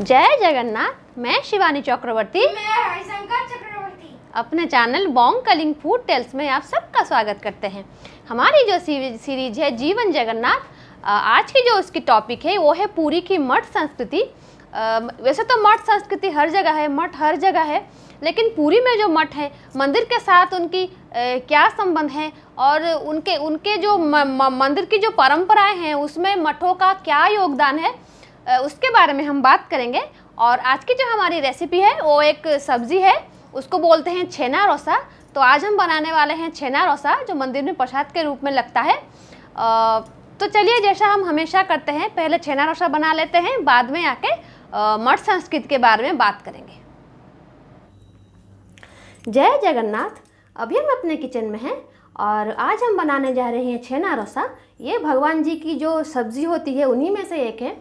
जय जगन्नाथ मैं शिवानी चक्रवर्ती मैं चक्रवर्ती अपने channel Bong calling food tales में आप सबका स्वागत करते हैं हमारी जो सीरीज है जीवन जगन्नाथ आज की जो उसकी टॉपिक है वो है पूरी की मठ संस्कृति वैसे तो मठ संस्कृति हर जगह है मठ हर जगह है लेकिन पूरी में जो मठ है मंदिर के साथ उनकी क्या संबंध है और उनके उनके जो मंदिर की जो परंपराएं हैं उसमें मठों का क्या योगदान है उसके बारे में हम बात करेंगे और आज की जो हमारी रेसिपी है वो एक सब्ज़ी है उसको बोलते हैं छेना रोसा तो आज हम बनाने वाले हैं छेना रोसा जो मंदिर में प्रसाद के रूप में लगता है तो चलिए जैसा हम हमेशा करते हैं पहले छेना रोसा बना लेते हैं बाद में आके मठ संस्कृत के बारे में बात करेंगे जय जगन्नाथ अभी हम अपने किचन में हैं और आज हम बनाने जा रहे हैं छेना रसा ये भगवान जी की जो सब्ज़ी होती है उन्हीं में से एक है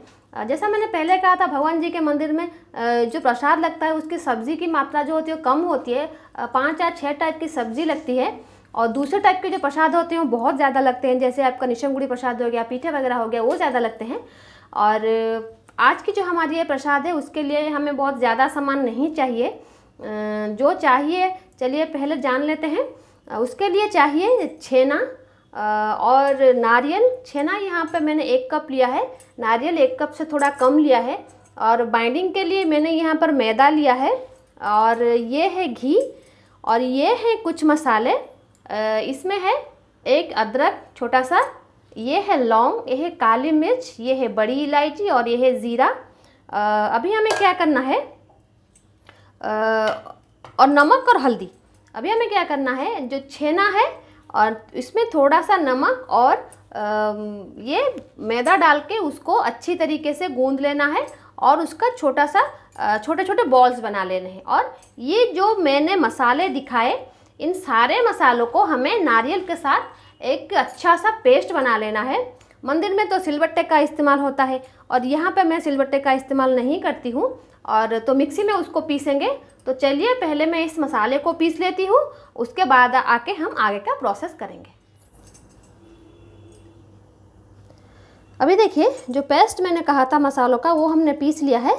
जैसा मैंने पहले कहा था भगवान जी के मंदिर में जो प्रसाद लगता है उसकी सब्ज़ी की मात्रा जो होती है वो कम होती है पाँच या छः टाइप की सब्ज़ी लगती है और दूसरे टाइप के जो प्रसाद होते हैं वो बहुत ज़्यादा लगते हैं जैसे आपका निशमगुड़ी प्रसाद हो गया पीठे वगैरह हो गया वो ज़्यादा लगते हैं और आज की जो हमारी ये प्रसाद है उसके लिए हमें बहुत ज़्यादा सामान नहीं चाहिए जो चाहिए चलिए पहले जान लेते हैं उसके लिए चाहिए छेना और नारियल छेना यहाँ पे मैंने एक कप लिया है नारियल एक कप से थोड़ा कम लिया है और बाइंडिंग के लिए मैंने यहाँ पर मैदा लिया है और ये है घी और ये हैं कुछ मसाले इसमें है एक अदरक छोटा सा ये है लौंग ये है काली मिर्च ये है बड़ी इलायची और ये है ज़ीरा अभी हमें क्या करना है और नमक और हल्दी अभी हमें क्या करना है जो छेना है और इसमें थोड़ा सा नमक और ये मैदा डाल के उसको अच्छी तरीके से गूंद लेना है और उसका छोटा सा छोटे छोटे बॉल्स बना लेने हैं और ये जो मैंने मसाले दिखाए इन सारे मसालों को हमें नारियल के साथ एक अच्छा सा पेस्ट बना लेना है मंदिर में तो सिलबट्टे का इस्तेमाल होता है और यहाँ पे मैं सिलबट्टे का इस्तेमाल नहीं करती हूँ और तो मिक्सी में उसको पीसेंगे तो चलिए पहले मैं इस मसाले को पीस लेती हूँ उसके बाद आके हम आगे का प्रोसेस करेंगे अभी देखिए जो पेस्ट मैंने कहा था मसालों का वो हमने पीस लिया है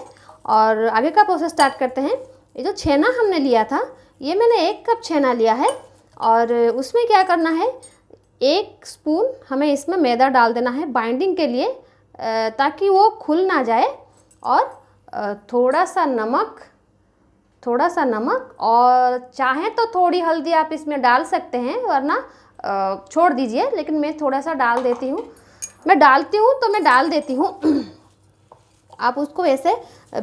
और आगे का प्रोसेस स्टार्ट करते हैं ये जो छेना हमने लिया था ये मैंने एक कप छेना लिया है और उसमें क्या करना है एक स्पून हमें इसमें मैदा डाल देना है बाइंडिंग के लिए ताकि वो खुल ना जाए और थोड़ा सा नमक थोड़ा सा नमक और चाहें तो थोड़ी हल्दी आप इसमें डाल सकते हैं वरना छोड़ दीजिए लेकिन मैं थोड़ा सा डाल देती हूँ मैं डालती हूँ तो मैं डाल देती हूँ आप उसको ऐसे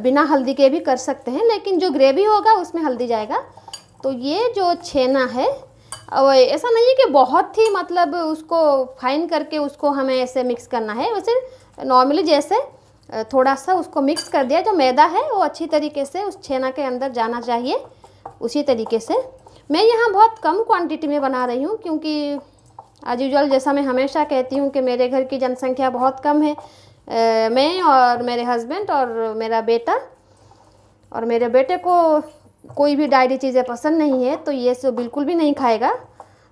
बिना हल्दी के भी कर सकते हैं लेकिन जो ग्रेवी होगा उसमें हल्दी जाएगा तो ये जो छेना है ऐसा नहीं है कि बहुत ही मतलब उसको फाइन करके उसको हमें ऐसे मिक्स करना है वैसे नॉर्मली जैसे थोड़ा सा उसको मिक्स कर दिया जो मैदा है वो अच्छी तरीके से उस छेना के अंदर जाना चाहिए उसी तरीके से मैं यहाँ बहुत कम क्वांटिटी में बना रही हूँ क्योंकि आज यूजल जैसा मैं हमेशा कहती हूँ कि मेरे घर की जनसंख्या बहुत कम है आ, मैं और मेरे हस्बैंड और मेरा बेटा और मेरे बेटे को कोई भी डायरी चीज़ें पसंद नहीं है तो ये सब बिल्कुल भी नहीं खाएगा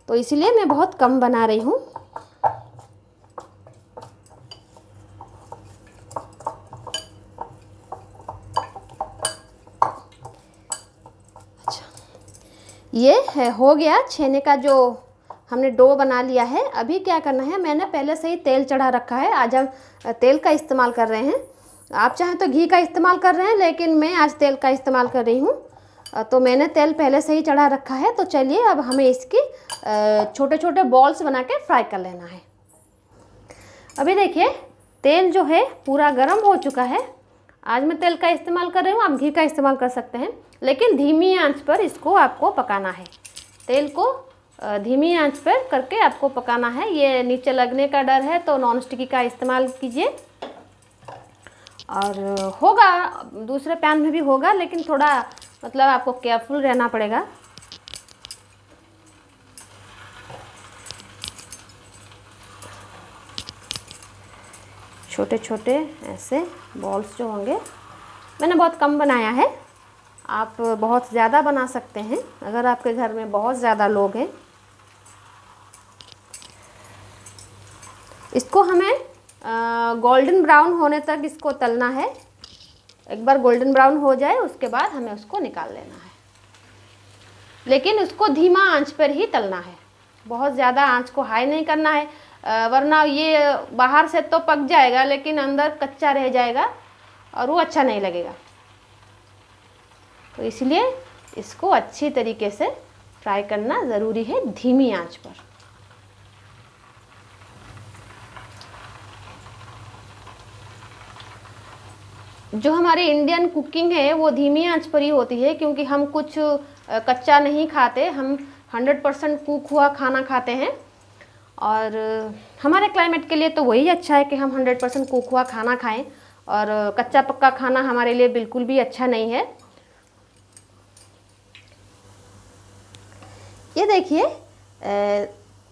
तो इसीलिए मैं बहुत कम बना रही हूँ ये है हो गया छेने का जो हमने डो बना लिया है अभी क्या करना है मैंने पहले से ही तेल चढ़ा रखा है आज हम तेल का इस्तेमाल कर रहे हैं आप चाहें तो घी का इस्तेमाल कर रहे हैं लेकिन मैं आज तेल का इस्तेमाल कर रही हूँ तो मैंने तेल पहले से ही चढ़ा रखा है तो चलिए अब हमें इसकी छोटे छोटे बॉल्स बना के फ्राई कर लेना है अभी देखिए तेल जो है पूरा गर्म हो चुका है आज मैं तेल का इस्तेमाल कर रही हूँ आप घी का इस्तेमाल कर सकते हैं लेकिन धीमी आंच पर इसको आपको पकाना है तेल को धीमी आंच पर करके आपको पकाना है ये नीचे लगने का डर है तो नॉन स्टिकी का इस्तेमाल कीजिए और होगा दूसरे पैन में भी होगा लेकिन थोड़ा मतलब आपको केयरफुल रहना पड़ेगा छोटे छोटे ऐसे बॉल्स जो होंगे मैंने बहुत कम बनाया है आप बहुत ज़्यादा बना सकते हैं अगर आपके घर में बहुत ज़्यादा लोग हैं इसको हमें गोल्डन ब्राउन होने तक इसको तलना है एक बार गोल्डन ब्राउन हो जाए उसके बाद हमें उसको निकाल लेना है लेकिन उसको धीमा आंच पर ही तलना है बहुत ज़्यादा आंच को हाई नहीं करना है वरना ये बाहर से तो पक जाएगा लेकिन अंदर कच्चा रह जाएगा और वो अच्छा नहीं लगेगा तो इसलिए इसको अच्छी तरीके से फ्राई करना ज़रूरी है धीमी आंच पर जो हमारी इंडियन कुकिंग है वो धीमी आंच पर ही होती है क्योंकि हम कुछ कच्चा नहीं खाते हम 100 परसेंट कुक हुआ खाना खाते हैं और हमारे क्लाइमेट के लिए तो वही अच्छा है कि हम 100 परसेंट कुक हुआ खाना खाएं और कच्चा पक्का खाना हमारे लिए बिल्कुल भी अच्छा नहीं है ये देखिए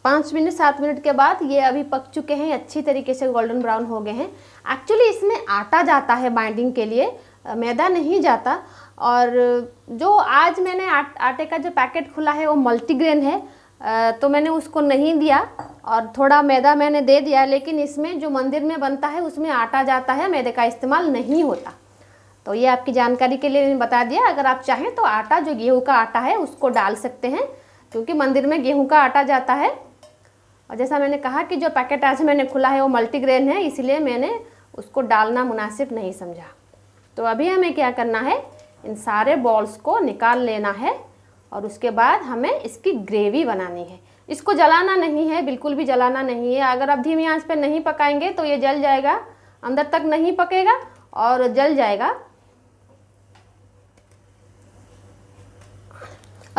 पाँच मिनट सात मिनट के बाद ये अभी पक चुके हैं अच्छी तरीके से गोल्डन ब्राउन हो गए हैं एक्चुअली इसमें आटा जाता है बाइंडिंग के लिए मैदा नहीं जाता और जो आज मैंने आट, आटे का जो पैकेट खुला है वो मल्टीग्रेन है तो मैंने उसको नहीं दिया और थोड़ा मैदा मैंने दे दिया लेकिन इसमें जो मंदिर में बनता है उसमें आटा जाता है मैदे का इस्तेमाल नहीं होता तो ये आपकी जानकारी के लिए मैंने बता दिया अगर आप चाहें तो आटा जो गेहूँ का आटा है उसको डाल सकते हैं क्योंकि मंदिर में गेहूं का आटा जाता है और जैसा मैंने कहा कि जो पैकेट आज मैंने खुला है वो मल्टीग्रेन है इसलिए मैंने उसको डालना मुनासिब नहीं समझा तो अभी हमें क्या करना है इन सारे बॉल्स को निकाल लेना है और उसके बाद हमें इसकी ग्रेवी बनानी है इसको जलाना नहीं है बिल्कुल भी जलाना नहीं है अगर आप धीमी आंच पर नहीं पकाएंगे तो ये जल जाएगा अंदर तक नहीं पकेगा और जल जाएगा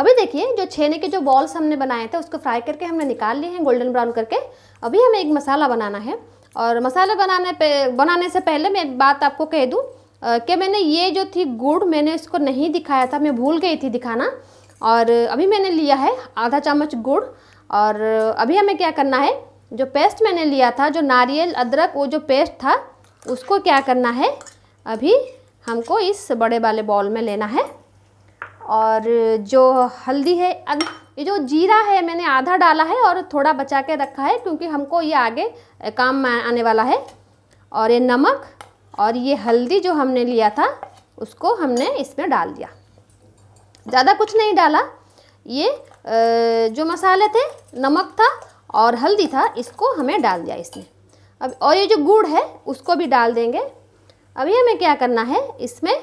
अभी देखिए जो छेने के जो बॉल्स हमने बनाए थे उसको फ्राई करके हमने निकाल लिए हैं गोल्डन ब्राउन करके अभी हमें एक मसाला बनाना है और मसाला बनाने पे बनाने से पहले मैं एक बात आपको कह दूँ कि मैंने ये जो थी गुड़ मैंने इसको नहीं दिखाया था मैं भूल गई थी दिखाना और अभी मैंने लिया है आधा चम्मच गुड़ और अभी हमें क्या करना है जो पेस्ट मैंने लिया था जो नारियल अदरक वो जो पेस्ट था उसको क्या करना है अभी हमको इस बड़े वाले बॉल में लेना है और जो हल्दी है ये जो जीरा है मैंने आधा डाला है और थोड़ा बचा के रखा है क्योंकि हमको ये आगे काम में आने वाला है और ये नमक और ये हल्दी जो हमने लिया था उसको हमने इसमें डाल दिया ज़्यादा कुछ नहीं डाला ये जो मसाले थे नमक था और हल्दी था इसको हमें डाल दिया इसमें अब और ये जो गुड़ है उसको भी डाल देंगे अभी हमें क्या करना है इसमें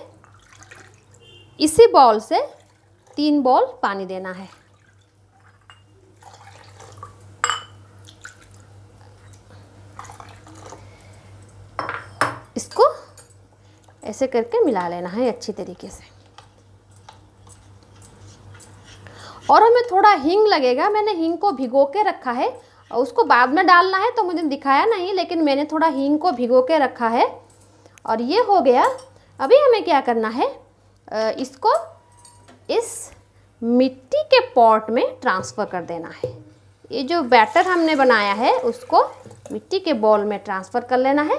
इसी बॉल से तीन बॉल पानी देना है इसको ऐसे करके मिला लेना है अच्छी तरीके से और हमें थोड़ा हींग लगेगा मैंने हींग को भिगो के रखा है और उसको बाद में डालना है तो मुझे दिखाया नहीं लेकिन मैंने थोड़ा हींग को भिगो के रखा है और ये हो गया अभी हमें क्या करना है इसको इस मिट्टी के पॉट में ट्रांसफ़र कर देना है ये जो बैटर हमने बनाया है उसको मिट्टी के बॉल में ट्रांसफ़र कर लेना है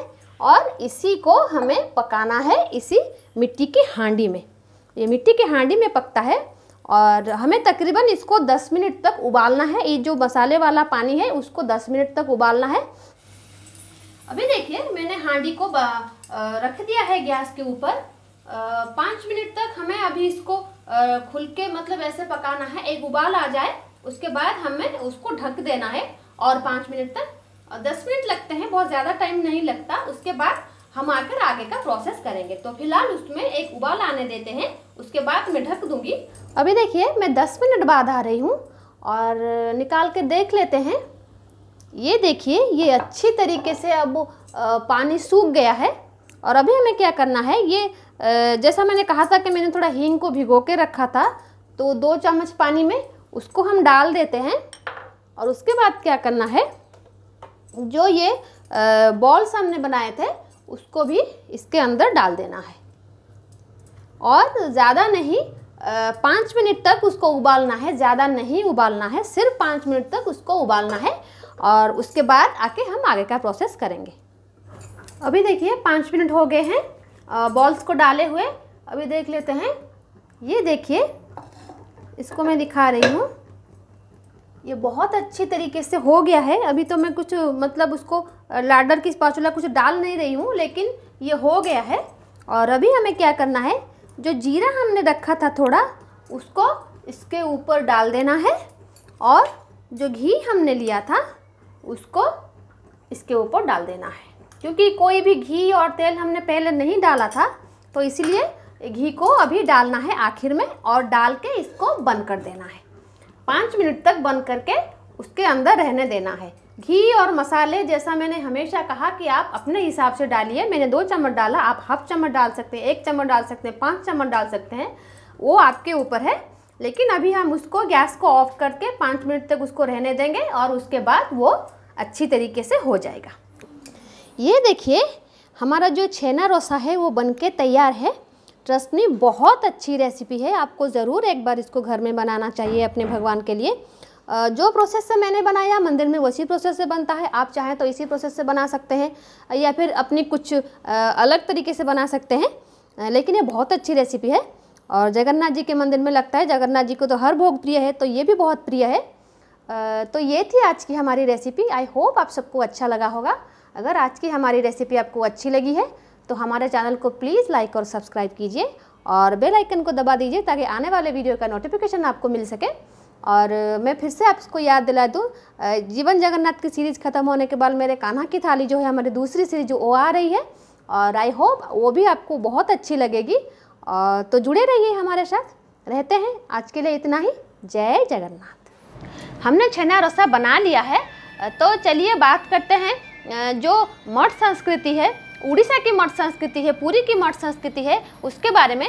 और इसी को हमें पकाना है इसी मिट्टी की हांडी में ये मिट्टी की हांडी में पकता है और हमें तकरीबन इसको 10 मिनट तक उबालना है ये जो मसाले वाला पानी है उसको 10 मिनट तक उबालना है अभी देखिए मैंने हांडी को रख दिया है गैस के ऊपर पाँच मिनट तक हमें अभी इसको खुल के मतलब ऐसे पकाना है एक उबाल आ जाए उसके बाद हमें उसको ढक देना है और पाँच मिनट तक दस मिनट लगते हैं बहुत ज़्यादा टाइम नहीं लगता उसके बाद हम आकर आगे का प्रोसेस करेंगे तो फिलहाल उसमें एक उबाल आने देते हैं उसके बाद मैं ढक दूंगी अभी देखिए मैं दस मिनट बाद आ रही हूँ और निकाल के देख लेते हैं ये देखिए ये अच्छी तरीके से अब पानी सूख गया है और अभी हमें क्या करना है ये जैसा मैंने कहा था कि मैंने थोड़ा हींग को भिगो के रखा था तो दो चम्मच पानी में उसको हम डाल देते हैं और उसके बाद क्या करना है जो ये बॉल्स हमने बनाए थे उसको भी इसके अंदर डाल देना है और ज़्यादा नहीं पाँच मिनट तक उसको उबालना है ज़्यादा नहीं उबालना है सिर्फ पाँच मिनट तक उसको उबालना है और उसके बाद आके हम आगे का प्रोसेस करेंगे अभी देखिए पाँच मिनट हो गए हैं बॉल्स को डाले हुए अभी देख लेते हैं ये देखिए इसको मैं दिखा रही हूँ ये बहुत अच्छी तरीके से हो गया है अभी तो मैं कुछ मतलब उसको लाडर की स्पाचुला कुछ डाल नहीं रही हूँ लेकिन ये हो गया है और अभी हमें क्या करना है जो जीरा हमने रखा था थोड़ा उसको इसके ऊपर डाल देना है और जो घी हमने लिया था उसको इसके ऊपर डाल देना है क्योंकि कोई भी घी और तेल हमने पहले नहीं डाला था तो इसीलिए घी को अभी डालना है आखिर में और डाल के इसको बंद कर देना है पाँच मिनट तक बंद करके उसके अंदर रहने देना है घी और मसाले जैसा मैंने हमेशा कहा कि आप अपने हिसाब से डालिए मैंने दो चम्मच डाला आप हाफ चम्मच डाल सकते हैं एक चम्मच डाल सकते हैं पाँच चम्मच डाल सकते हैं वो आपके ऊपर है लेकिन अभी हम उसको गैस को ऑफ करके पाँच मिनट तक उसको रहने देंगे और उसके बाद वो अच्छी तरीके से हो जाएगा ये देखिए हमारा जो छेना रोसा है वो बनके तैयार है ट्रस्ट में बहुत अच्छी रेसिपी है आपको ज़रूर एक बार इसको घर में बनाना चाहिए अपने भगवान के लिए जो प्रोसेस से मैंने बनाया मंदिर में वैसी प्रोसेस से बनता है आप चाहें तो इसी प्रोसेस से बना सकते हैं या फिर अपनी कुछ अलग तरीके से बना सकते हैं लेकिन ये बहुत अच्छी रेसिपी है और जगन्नाथ जी के मंदिर में लगता है जगन्नाथ जी को तो हर भोग प्रिय है तो ये भी बहुत प्रिय है तो ये थी आज की हमारी रेसिपी आई होप आप सबको अच्छा लगा होगा अगर आज की हमारी रेसिपी आपको अच्छी लगी है तो हमारे चैनल को प्लीज़ लाइक और सब्सक्राइब कीजिए और बेल आइकन को दबा दीजिए ताकि आने वाले वीडियो का नोटिफिकेशन आपको मिल सके और मैं फिर से आपको याद दिला दूँ जीवन जगन्नाथ की सीरीज़ ख़त्म होने के बाद मेरे कान्हा की थाली जो है हमारी दूसरी सीरीज जो वो आ रही है और आई होप वो भी आपको बहुत अच्छी लगेगी और तो जुड़े रहिए हमारे साथ रहते हैं आज के लिए इतना ही जय जगन्नाथ हमने छना रसा बना लिया है तो चलिए बात करते हैं जो मठ संस्कृति है उड़ीसा की मठ संस्कृति है पूरी की मठ संस्कृति है उसके बारे में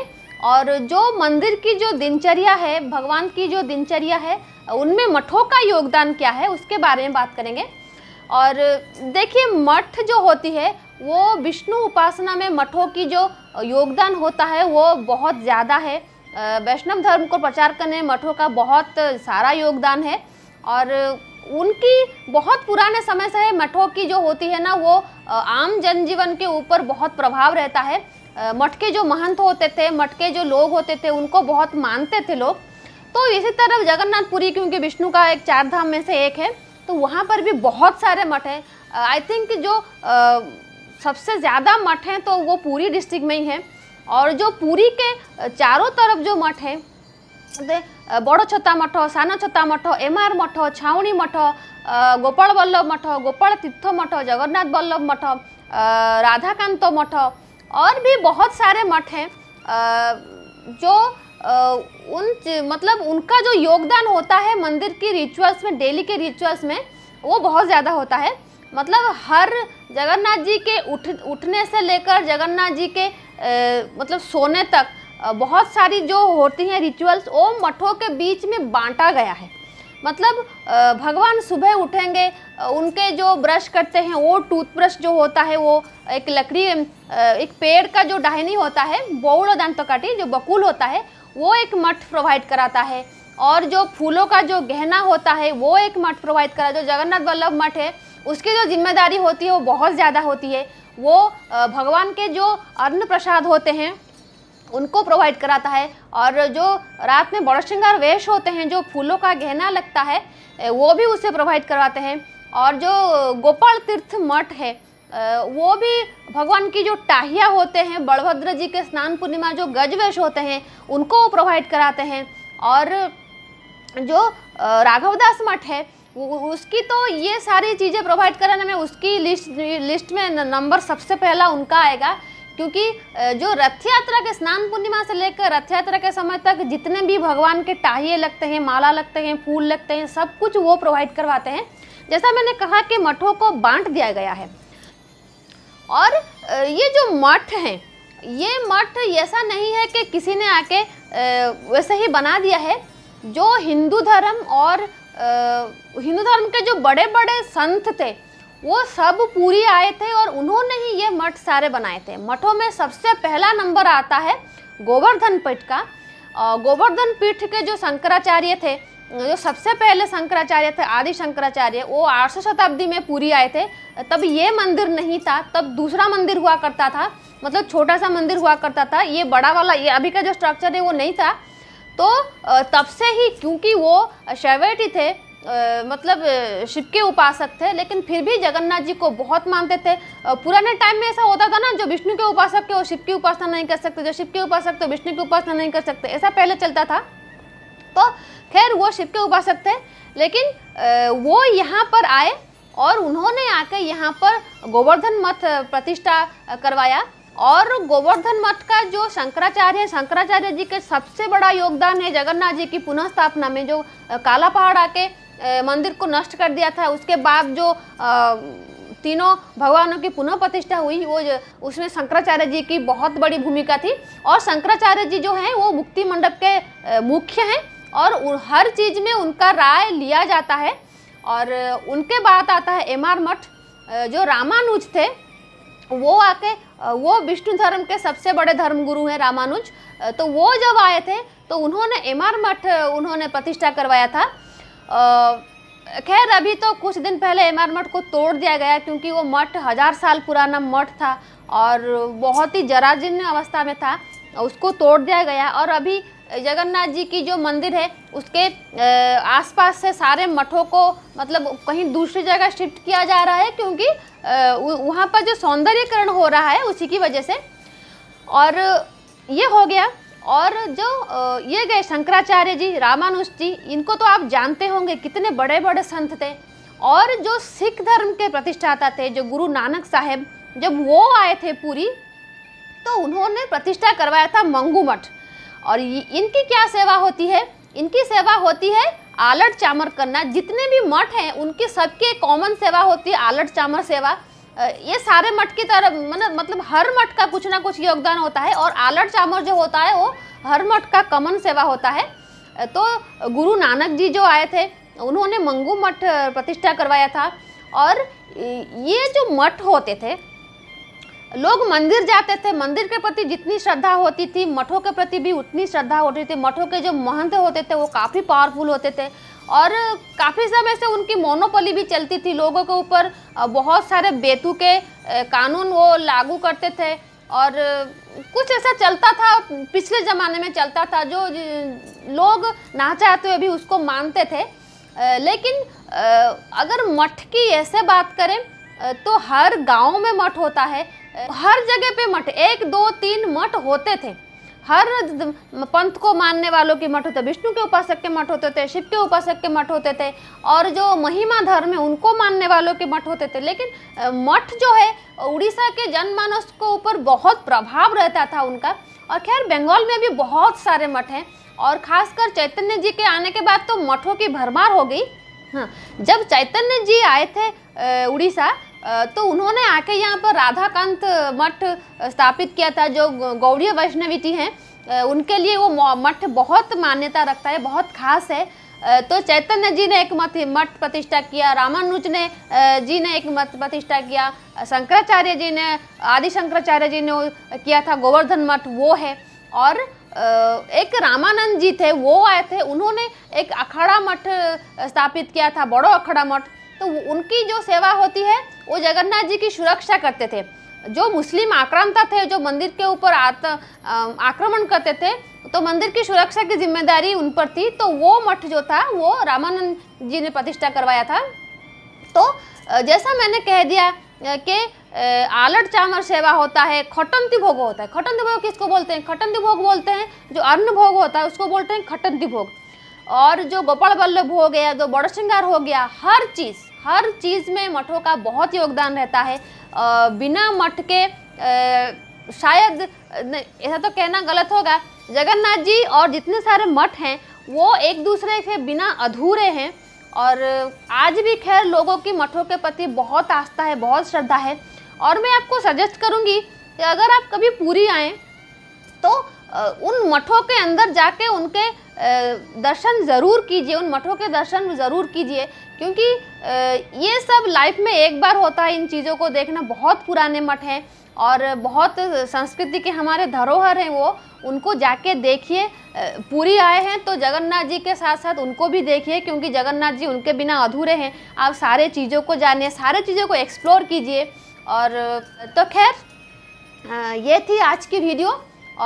और जो मंदिर की जो दिनचर्या है भगवान की जो दिनचर्या है उनमें मठों का योगदान क्या है उसके बारे में बात करेंगे और देखिए मठ जो होती है वो विष्णु उपासना में मठों की जो योगदान होता है वो बहुत ज़्यादा है वैष्णव धर्म को प्रचार करने मठों का बहुत सारा योगदान है और उनकी बहुत पुराने समय से है मठों की जो होती है ना वो आम जनजीवन के ऊपर बहुत प्रभाव रहता है मठ के जो महंत होते थे मठ के जो लोग होते थे उनको बहुत मानते थे लोग तो इसी तरह जगन्नाथपुरी क्योंकि विष्णु का एक चार धाम में से एक है तो वहाँ पर भी बहुत सारे मठ हैं आई थिंक जो आ, सबसे ज़्यादा मठ हैं तो वो पूरी डिस्ट्रिक्ट में ही हैं और जो पूरी के चारों तरफ जो मठ हैं ବଡ଼ मठ सान छता मठ एम आर मठ छाउणी मठ गोपाल बल्लभ मठ गोपाल तीर्थ मठ जगन्नाथ बल्लभ मठ राधाकांत मठ और भी बहुत सारे मठ हैं जो उन मतलब उनका जो योगदान होता है मंदिर की रिचुअल्स में डेली के रिचुअल्स में वो बहुत ज़्यादा होता है मतलब हर जगन्नाथ जी के उठ उठने से लेकर जगन्नाथ जी के आ, मतलब सोने तक बहुत सारी जो होती हैं रिचुअल्स वो मठों के बीच में बांटा गया है मतलब भगवान सुबह उठेंगे उनके जो ब्रश करते हैं वो टूथब्रश जो होता है वो एक लकड़ी एक पेड़ का जो डाहनी होता है बौड़ दंत काटी जो बकुल होता है वो एक मठ प्रोवाइड कराता है और जो फूलों का जो गहना होता है वो एक मठ प्रोवाइड करा जो जगन्नाथ वल्लभ मठ है उसकी जो जिम्मेदारी होती है वो बहुत ज़्यादा होती है वो भगवान के जो अन्न प्रसाद होते हैं उनको प्रोवाइड कराता है और जो रात में बड़ा श्रृंगार वेश होते हैं जो फूलों का गहना लगता है वो भी उसे प्रोवाइड करवाते हैं और जो गोपाल तीर्थ मठ है वो भी भगवान की जो टाहिया होते हैं बलभद्र जी के स्नान पूर्णिमा जो गजवेश होते हैं उनको वो प्रोवाइड कराते हैं और जो राघवदास मठ है उसकी तो ये सारी चीज़ें प्रोवाइड कराने में उसकी लिस्ट लिस्ट में नंबर सबसे पहला उनका आएगा क्योंकि जो रथ यात्रा के स्नान पूर्णिमा से लेकर रथ यात्रा के समय तक जितने भी भगवान के टाहिए लगते हैं माला लगते हैं फूल लगते हैं सब कुछ वो प्रोवाइड करवाते हैं जैसा मैंने कहा कि मठों को बांट दिया गया है और ये जो मठ हैं ये मठ ऐसा नहीं है कि किसी ने आके वैसे ही बना दिया है जो हिंदू धर्म और हिंदू धर्म के जो बड़े बड़े संत थे वो सब पूरी आए थे और उन्होंने ही ये मठ सारे बनाए थे मठों में सबसे पहला नंबर आता है गोवर्धन पीठ का गोवर्धन पीठ के जो शंकराचार्य थे जो सबसे पहले शंकराचार्य थे आदि शंकराचार्य वो आठ शताब्दी में पूरी आए थे तब ये मंदिर नहीं था तब दूसरा मंदिर हुआ करता था मतलब छोटा सा मंदिर हुआ करता था ये बड़ा वाला ये अभी का जो स्ट्रक्चर है वो नहीं था तो तब से ही क्योंकि वो शैवेटी थे आ, मतलब शिव के उपासक थे लेकिन फिर भी जगन्नाथ जी को बहुत मानते थे पुराने टाइम में ऐसा होता था ना जो विष्णु के उपासक थे वो शिव की उपासना नहीं कर सकते जो शिव के उपासक थे विष्णु की उपासना नहीं कर सकते ऐसा पहले चलता था तो खैर वो शिव के उपासक थे लेकिन आ, वो यहाँ पर आए और उन्होंने आकर यहाँ पर गोवर्धन मठ प्रतिष्ठा करवाया और गोवर्धन मठ का जो शंकराचार्य शंकराचार्य जी के सबसे बड़ा योगदान है जगन्नाथ जी की पुनः स्थापना में जो काला पहाड़ आके मंदिर को नष्ट कर दिया था उसके बाद जो तीनों भगवानों की पुनः प्रतिष्ठा हुई वो उसमें शंकराचार्य जी की बहुत बड़ी भूमिका थी और शंकराचार्य जी जो हैं वो मुक्ति मंडप के मुख्य हैं और हर चीज़ में उनका राय लिया जाता है और उनके बाद आता है एम आर मठ जो रामानुज थे वो आके वो विष्णु धर्म के सबसे बड़े धर्मगुरु हैं रामानुज तो वो जब आए थे तो उन्होंने एम आर मठ उन्होंने प्रतिष्ठा करवाया था खैर अभी तो कुछ दिन पहले एम मठ को तोड़ दिया गया क्योंकि वो मठ हज़ार साल पुराना मठ था और बहुत ही जराजीर्ण अवस्था में था उसको तोड़ दिया गया और अभी जगन्नाथ जी की जो मंदिर है उसके आसपास से सारे मठों को मतलब कहीं दूसरी जगह शिफ्ट किया जा रहा है क्योंकि वहाँ पर जो सौंदर्यकरण हो रहा है उसी की वजह से और ये हो गया और जो ये गए शंकराचार्य जी रामानुज जी इनको तो आप जानते होंगे कितने बड़े बड़े संत थे और जो सिख धर्म के प्रतिष्ठाता थे जो गुरु नानक साहेब जब वो आए थे पूरी तो उन्होंने प्रतिष्ठा करवाया था मंगू मठ और इनकी क्या सेवा होती है इनकी सेवा होती है आलट चामर करना जितने भी मठ हैं उनकी सबके कॉमन सेवा होती है आलट चामर सेवा ये सारे मठ की तरफ मतलब हर मठ का कुछ ना कुछ योगदान होता है और आलट चामर जो होता है वो हर मठ का कमन सेवा होता है तो गुरु नानक जी जो आए थे उन्होंने मंगू मठ प्रतिष्ठा करवाया था और ये जो मठ होते थे लोग मंदिर जाते थे मंदिर के प्रति जितनी श्रद्धा होती थी मठों के प्रति भी उतनी श्रद्धा होती थी मठों के जो महंत होते थे वो काफ़ी पावरफुल होते थे और काफ़ी समय से उनकी मोनोपोली भी चलती थी लोगों के ऊपर बहुत सारे बेतु के कानून वो लागू करते थे और कुछ ऐसा चलता था पिछले ज़माने में चलता था जो लोग ना चाहते हुए भी उसको मानते थे लेकिन अगर मठ की ऐसे बात करें तो हर गांव में मठ होता है हर जगह पे मठ एक दो तीन मठ होते थे हर पंथ को मानने वालों के मठ होते विष्णु के उपासक के मठ होते थे शिव के उपासक के मठ होते थे और जो महिमा धर्म है उनको मानने वालों के मठ होते थे लेकिन मठ जो है उड़ीसा के जनमानस को ऊपर बहुत प्रभाव रहता था उनका और खैर बंगाल में भी बहुत सारे मठ हैं और खासकर चैतन्य जी के आने के बाद तो मठों की भरमार हो गई हाँ जब चैतन्य जी आए थे उड़ीसा तो उन्होंने आके यहाँ पर राधाकांत मठ स्थापित किया था जो गौड़ीय जी हैं उनके लिए वो मठ बहुत मान्यता रखता है बहुत खास है तो चैतन्य जी ने एक मत मठ प्रतिष्ठा किया रामानुज ने जी ने एक मठ प्रतिष्ठा किया शंकराचार्य जी ने आदि शंकराचार्य जी ने किया था गोवर्धन मठ वो है और एक रामानंद जी थे वो आए थे उन्होंने एक अखाड़ा मठ स्थापित किया था बड़ो अखाड़ा मठ तो उनकी जो सेवा होती है वो जगन्नाथ जी की सुरक्षा करते थे जो मुस्लिम आक्रांता थे जो मंदिर के ऊपर आक्रमण करते थे तो मंदिर की सुरक्षा की जिम्मेदारी उन पर थी तो वो मठ जो था वो रामानंद जी ने प्रतिष्ठा करवाया था तो जैसा मैंने कह दिया कि आलट चामर सेवा होता है खटंति भोग होता है खटंती भोग किसको बोलते हैं खटंति भोग बोलते हैं जो अन्न भोग होता है उसको बोलते हैं खटंति भोग और जो गोपाल बल्लभ हो गया जो बड़ श्रृंगार हो गया हर चीज़ हर चीज़ में मठों का बहुत योगदान रहता है बिना मठ के शायद ऐसा तो कहना गलत होगा जगन्नाथ जी और जितने सारे मठ हैं वो एक दूसरे के बिना अधूरे हैं और आज भी खैर लोगों की मठों के प्रति बहुत आस्था है बहुत श्रद्धा है और मैं आपको सजेस्ट करूँगी कि अगर आप कभी पूरी आएँ तो उन मठों के अंदर जाके उनके दर्शन ज़रूर कीजिए उन मठों के दर्शन ज़रूर कीजिए क्योंकि ये सब लाइफ में एक बार होता है इन चीज़ों को देखना बहुत पुराने मठ हैं और बहुत संस्कृति के हमारे धरोहर हैं वो उनको जाके देखिए पूरी आए हैं तो जगन्नाथ जी के साथ साथ उनको भी देखिए क्योंकि जगन्नाथ जी उनके बिना अधूरे हैं आप सारे चीज़ों को जानिए सारे चीज़ों को एक्सप्लोर कीजिए और तो खैर ये थी आज की वीडियो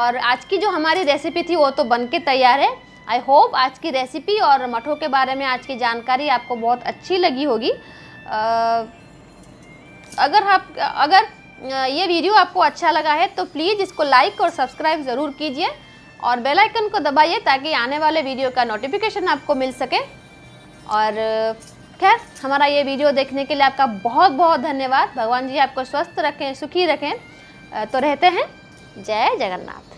और आज की जो हमारी रेसिपी थी वो तो बन के तैयार है आई होप आज की रेसिपी और मठों के बारे में आज की जानकारी आपको बहुत अच्छी लगी होगी अगर आप अगर ये वीडियो आपको अच्छा लगा है तो प्लीज़ इसको लाइक और सब्सक्राइब ज़रूर कीजिए और बेल आइकन को दबाइए ताकि आने वाले वीडियो का नोटिफिकेशन आपको मिल सके और खैर हमारा ये वीडियो देखने के लिए आपका बहुत बहुत धन्यवाद भगवान जी आपको स्वस्थ रखें सुखी रखें तो रहते हैं जय जगन्नाथ